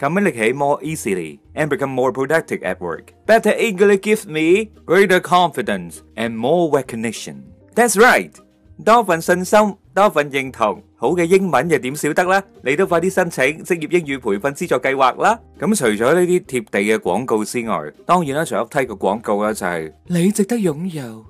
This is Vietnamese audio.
communicate more easily, and become more productive at work. Better English gives me greater confidence and more recognition. That's right. Đa phần 信心，đa phần 認同。好嘅英文又點少得啦？你都快啲申請職業英語培訓資助計劃啦！咁除咗呢啲貼地嘅廣告之外，當然啦，除咗梯個廣告啦，就係你值得擁有。